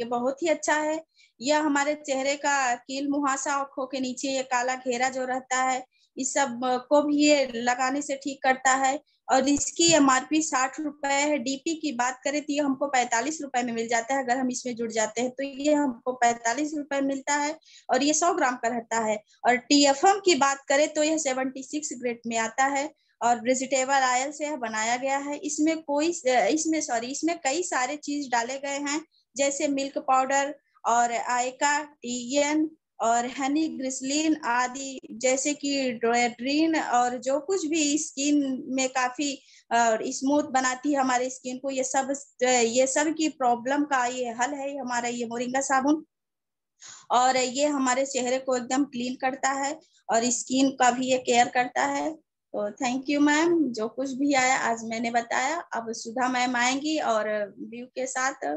ये बहुत ही अच्छा है यह हमारे चेहरे का कील मुहासा आंखों के नीचे ये काला घेरा जो रहता है इस सब को भी ये लगाने से ठीक करता है और इसकी एम आर पी साठ रुपए है डीपी की बात करें तो ये हमको पैंतालीस रुपए में मिल जाता है अगर हम इसमें जुड़ जाते हैं तो ये हमको पैंतालीस रुपए मिलता है और ये सौ ग्राम का रहता है और टी एफ एम की बात करें तो यह सेवेंटी सिक्स ग्रेड में आता है और वेजिटेबल आयल से बनाया गया है इसमें कोई इसमें सॉरी इसमें कई सारे चीज डाले गए हैं जैसे मिल्क पाउडर और आयका टीएन और हनी ग्रिसलिन आदि जैसे कि ड्रेड्रीन और जो कुछ भी स्किन में काफी स्मूथ बनाती है हमारे स्किन को ये सब ये सब की प्रॉब्लम का ये हल है हमारा ये मोरिंगा साबुन और ये हमारे चेहरे को एकदम क्लीन करता है और स्किन का भी ये केयर करता है तो थैंक यू मैम जो कुछ भी आया आज मैंने बताया अब सुधा मैम आएंगी और व्यू के साथ